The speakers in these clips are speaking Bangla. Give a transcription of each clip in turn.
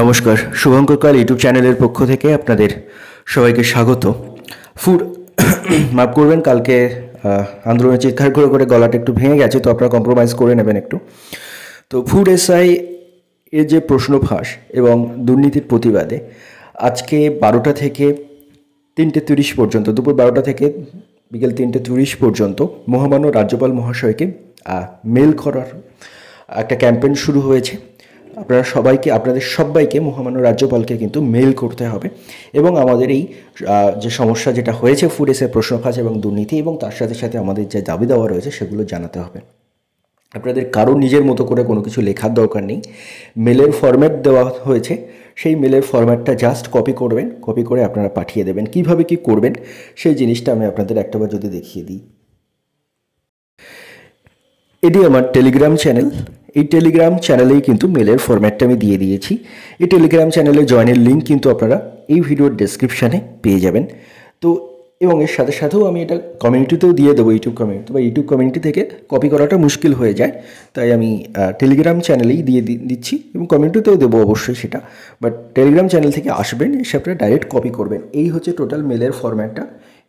নমস্কার শুভঙ্কর কাল ইউটিউব চ্যানেলের পক্ষ থেকে আপনাদের সবাইকে স্বাগত ফুড মাফ করবেন কালকে আন্দোলনে চিৎকার করে করে গলাটা একটু ভেঙে গেছে তো আপনারা কম্প্রোমাইজ করে নেবেন একটু তো ফুড এসআই এর যে প্রশ্ন ফাঁস এবং দুর্নীতির প্রতিবাদে আজকে বারোটা থেকে তিনটে তিরিশ পর্যন্ত দুপুর বারোটা থেকে বিকেল তিনটে তিরিশ পর্যন্ত মহামান্য রাজ্যপাল মহাশয়কে মেল করার একটা ক্যাম্পেন শুরু হয়েছে আপনারা সবাইকে আপনাদের সবাইকে মহামান্য রাজ্যপালকে কিন্তু মেল করতে হবে এবং আমাদের এই যে সমস্যা যেটা হয়েছে ফুড এসের প্রশ্ন ফাঁস এবং দুর্নীতি এবং তার সাথে সাথে আমাদের যে দাবি দেওয়া রয়েছে সেগুলো জানাতে হবে আপনাদের কারো নিজের মতো করে কোনো কিছু লেখার দরকার নেই মেলের ফরম্যাট দেওয়া হয়েছে সেই মেলের ফরম্যাটটা জাস্ট কপি করবেন কপি করে আপনারা পাঠিয়ে দেবেন কিভাবে কি করবেন সেই জিনিসটা আমি আপনাদের একটাবার যদি দেখিয়ে দিই এটি আমার টেলিগ্রাম চ্যানেল এই টেলিগ্রাম চ্যানেলেই কিন্তু মেলের ফরম্যাটটা আমি দিয়ে দিয়েছি এই টেলিগ্রাম চ্যানেলে জয়েনের লিঙ্ক কিন্তু আপনারা এই ভিডিওর ডেসক্রিপশানে পেয়ে যাবেন তো এবং এর সাথে সাথেও আমি এটা কমিউনিটিতেও দিয়ে দেবো ইউটিউব কমিউনিটি বা ইউটিউব কমিউনিটি থেকে কপি করাটা মুশকিল হয়ে যায় তাই আমি টেলিগ্রাম চ্যানেলেই দিয়ে দিচ্ছি এবং কমিউনিটিতেও দেবো অবশ্যই সেটা বাট টেলিগ্রাম চ্যানেল থেকে আসবেন এসে আপনারা ডাইরেক্ট কপি করবেন এই হচ্ছে টোটাল মেলের ফরম্যাটটা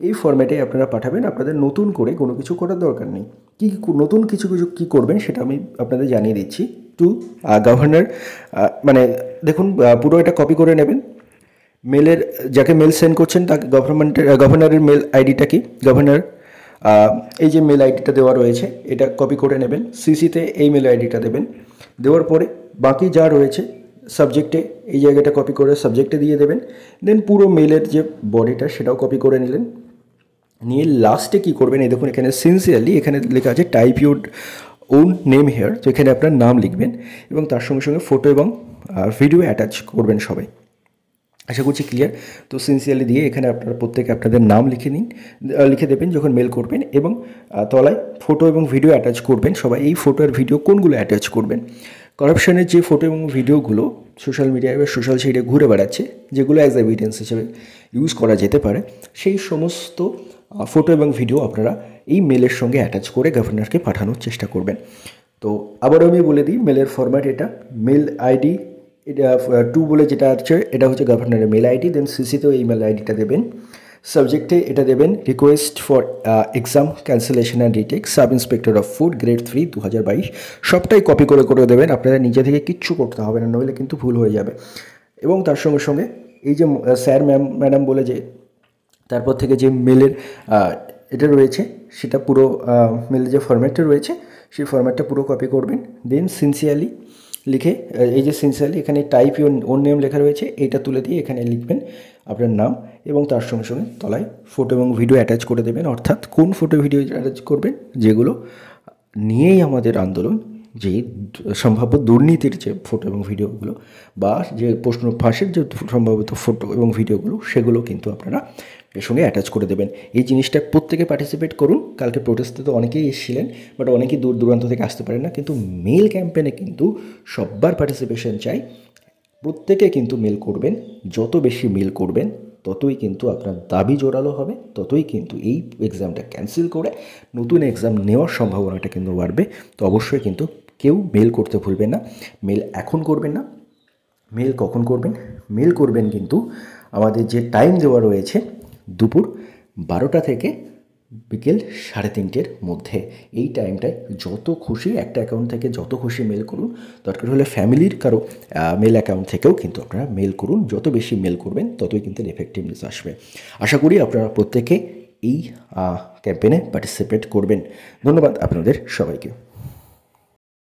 এই ফর্ম্যাটে আপনারা পাঠাবেন আপনাদের নতুন করে কোনো কিছু করার দরকার নেই কী নতুন কিছু কিছু কী করবেন সেটা আমি আপনাদের জানিয়ে দিচ্ছি টু গভর্নর মানে দেখুন পুরো এটা কপি করে নেবেন মেলের যাকে মেল সেন্ড করছেন তাকে গভর্নমেন্টের গভর্নরের মেল আইডিটা কি গভর্নর এই যে মেল আইডিটা দেওয়া রয়েছে এটা কপি করে নেবেন সিসিতে এই মেল আইডিটা দেবেন দেওয়ার পরে বাকি যা রয়েছে সাবজেক্টে এই জায়গাটা কপি করে সাবজেক্টে দিয়ে দেবেন দেন পুরো মেলের যে বডিটা সেটাও কপি করে নিলেন নিয়ে লাস্টে কি করবেন এই দেখুন এখানে সিনসিয়ারলি এখানে লেখা আছে type your own name here তো এখানে আপনার নাম লিখবেন এবং তার সঙ্গে সঙ্গে ফটো এবং ভিডিও অ্যাটাচ করবেন সবাই আশা করছি ক্লিয়ার তো সিনসিয়ারলি দিয়ে এখানে আপনারা প্রত্যেকে আপনাদের নাম লিখে নিন লিখে দেবেন যখন মেল করবেন এবং তলায় ফটো এবং ভিডিও অ্যাটাচ করবেন সবাই এই ফটো আর ভিডিও কোনগুলো অ্যাটাচ করবেন করাপশানের যে ফটো এবং ভিডিওগুলো সোশ্যাল মিডিয়ায় বা সোশ্যাল সাইডে ঘুরে বেড়াচ্ছে যেগুলো অ্যাজ এভিডেন্স হিসেবে ইউজ করা যেতে পারে সেই সমস্ত ফটো এবং ভিডিও আপনারা এই মেলের সঙ্গে অ্যাটাচ করে গভর্নরকে পাঠানোর চেষ্টা করবেন তো আবারও আমি বলে দিই মেলের ফরম্যাট এটা মেল আইডি এটা টু বলে যেটা আছে এটা হচ্ছে গভর্নরের মেল আইডি দেন সিসিতেও এই মেল আইডিটা দেবেন সাবজেক্টে এটা দেবেন request for exam cancellation and retake sub inspector of food grade three দু সবটাই কপি করে করে দেবেন আপনারা নিজে থেকে কিচ্ছু করতে হবে না নইলে কিন্তু ভুল হয়ে যাবে এবং তার সঙ্গে সঙ্গে এই যে স্যার ম্যাম ম্যাডাম বলে যে তারপর থেকে যে মেলের এটা রয়েছে সেটা পুরো মেলের যে ফরম্যাটটা রয়েছে সেই ফরম্যাটটা পুরো কপি করবেন দেন সিনসিয়ারলি লিখে এই যে সিনসিয়ারলি এখানে টাইপ ইউর ওর নেম লেখা রয়েছে এটা তুলে দিয়ে এখানে লিখবেন আপনার নাম এবং তার সঙ্গে সঙ্গে তলায় ফটো এবং ভিডিও অ্যাটাচ করে দেবেন অর্থাৎ কোন ফটো ভিডিও অ্যাটাচ করবেন যেগুলো নিয়েই আমাদের আন্দোলন যে সম্ভাব্য দুর্নীতির যে ফটো এবং ভিডিওগুলো বা যে প্রশ্ন ফাঁসের যে সম্ভাবিত ফটো এবং ভিডিওগুলো সেগুলো কিন্তু আপনারা এর সঙ্গে অ্যাটাচ করে দেবেন এই জিনিসটা প্রত্যেকে পার্টিসিপেট করুন কালকে প্রোটেস্টে তো অনেকেই এসেছিলেন বাট অনেকেই দূর দূরান্ত থেকে আসতে পারেন না কিন্তু মেল ক্যাম্পেনে কিন্তু সববার পার্টিসিপেশন চাই প্রত্যেকে কিন্তু মেল করবেন যত বেশি মেল করবেন ততই কিন্তু আপনার দাবি জোরালো হবে ততই কিন্তু এই এক্সামটা ক্যান্সেল করে নতুন এক্সাম নেওয়ার সম্ভাবনাটা কিন্তু বাড়বে তো অবশ্যই কিন্তু কেউ মেল করতে ভুলবেন না মেল এখন করবেন না মেল কখন করবেন মেল করবেন কিন্তু আমাদের যে টাইম দেওয়া রয়েছে দুপুর বারোটা থেকে বিকেল সাড়ে তিনটের মধ্যে এই টাইমটায় যত খুশি একটা অ্যাকাউন্ট থেকে যত খুশি মেল করুন দরকার হলে ফ্যামিলির কারো মেল অ্যাকাউন্ট থেকেও কিন্তু আপনারা মেল করুন যত বেশি মেল করবেন ততই কিন্তু এফেক্টিভনেস আসবে আশা করি আপনারা প্রত্যেকে এই ক্যাম্পেনে পার্টিসিপেট করবেন ধন্যবাদ আপনাদের সবাইকে